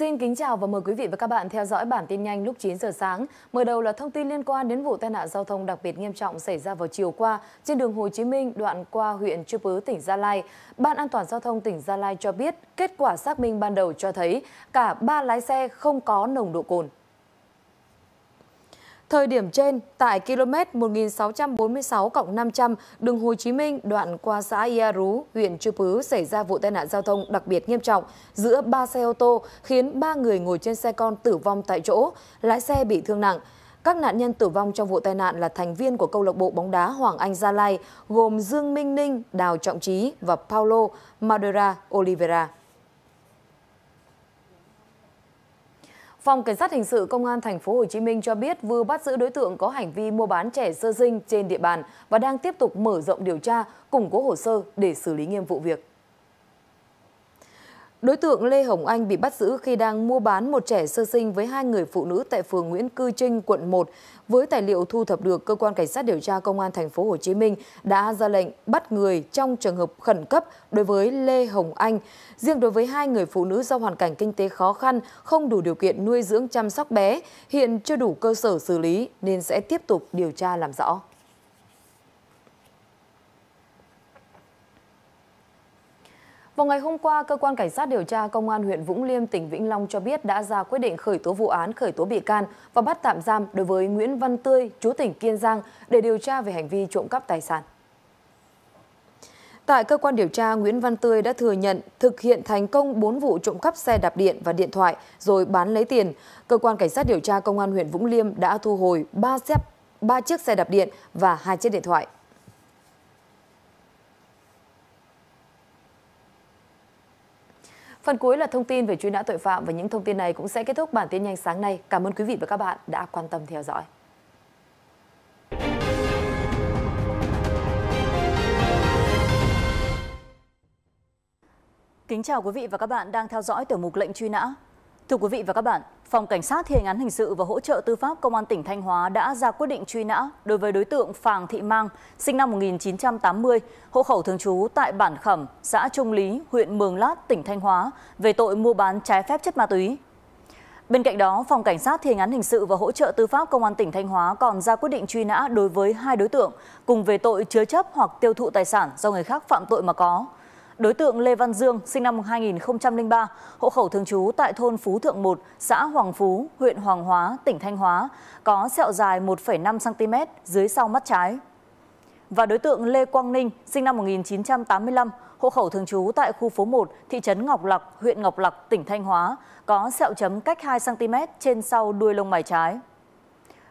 Xin kính chào và mời quý vị và các bạn theo dõi bản tin nhanh lúc 9 giờ sáng. Mở đầu là thông tin liên quan đến vụ tai nạn giao thông đặc biệt nghiêm trọng xảy ra vào chiều qua trên đường Hồ Chí Minh đoạn qua huyện Chư Pứ, tỉnh Gia Lai. Ban An toàn Giao thông tỉnh Gia Lai cho biết kết quả xác minh ban đầu cho thấy cả ba lái xe không có nồng độ cồn thời điểm trên tại km một nghìn sáu trăm bốn mươi sáu năm trăm đường hồ chí minh đoạn qua xã ia rú huyện chư pứ xảy ra vụ tai nạn giao thông đặc biệt nghiêm trọng giữa ba xe ô tô khiến ba người ngồi trên xe con tử vong tại chỗ lái xe bị thương nặng các nạn nhân tử vong trong vụ tai nạn là thành viên của câu lạc bộ bóng đá Hoàng Anh Gia Lai gồm Dương Minh Ninh, Đào Trọng Trí và Paulo Madeira Oliveira. Phòng Cảnh sát Hình sự Công an Thành phố Hồ Chí Minh cho biết vừa bắt giữ đối tượng có hành vi mua bán trẻ sơ sinh trên địa bàn và đang tiếp tục mở rộng điều tra, củng cố hồ sơ để xử lý nghiêm vụ việc đối tượng lê hồng anh bị bắt giữ khi đang mua bán một trẻ sơ sinh với hai người phụ nữ tại phường nguyễn cư trinh quận một với tài liệu thu thập được cơ quan cảnh sát điều tra công an Thành phố Hồ Chí Minh đã ra lệnh bắt người trong trường hợp khẩn cấp đối với lê hồng anh riêng đối với hai người phụ nữ do hoàn cảnh kinh tế khó khăn không đủ điều kiện nuôi dưỡng chăm sóc bé hiện chưa đủ cơ sở xử lý nên sẽ tiếp tục điều tra làm rõ Vào ngày hôm qua, cơ quan cảnh sát điều tra công an huyện Vũng Liêm, tỉnh Vĩnh Long cho biết đã ra quyết định khởi tố vụ án, khởi tố bị can và bắt tạm giam đối với Nguyễn Văn Tươi, chú tỉnh Kiên Giang để điều tra về hành vi trộm cắp tài sản. Tại cơ quan điều tra, Nguyễn Văn Tươi đã thừa nhận thực hiện thành công 4 vụ trộm cắp xe đạp điện và điện thoại rồi bán lấy tiền. Cơ quan cảnh sát điều tra công an huyện Vũng Liêm đã thu hồi 3 xe 3 chiếc xe đạp điện và 2 chiếc điện thoại. Phần cuối là thông tin về truy nã tội phạm và những thông tin này cũng sẽ kết thúc bản tin nhanh sáng nay. Cảm ơn quý vị và các bạn đã quan tâm theo dõi. Kính chào quý vị và các bạn đang theo dõi tiểu mục lệnh truy nã. Thưa quý vị và các bạn, phòng cảnh sát thiền án hình sự và hỗ trợ tư pháp công an tỉnh Thanh Hóa đã ra quyết định truy nã đối với đối tượng Phàng Thị Mang, sinh năm 1980, hộ khẩu thường trú tại Bản Khẩm, xã Trung Lý, huyện Mường Lát, tỉnh Thanh Hóa, về tội mua bán trái phép chất ma túy. Bên cạnh đó, Phòng Cảnh sát Thiền án Hình sự và Hỗ trợ Tư pháp Công an tỉnh Thanh Hóa còn ra quyết định truy nã đối với hai đối tượng cùng về tội chứa chấp hoặc tiêu thụ tài sản do người khác phạm tội mà có đối tượng lê văn dương sinh năm 2003, hộ khẩu thường trú tại thôn phú thượng 1, xã hoàng phú huyện hoàng hóa tỉnh thanh hóa có sẹo dài 1,5 cm dưới sau mắt trái và đối tượng lê quang ninh sinh năm 1985, hộ khẩu thường trú tại khu phố 1, thị trấn ngọc Lặc, huyện ngọc Lặc, tỉnh thanh hóa có sẹo chấm cách 2 cm trên sau đuôi lông mày trái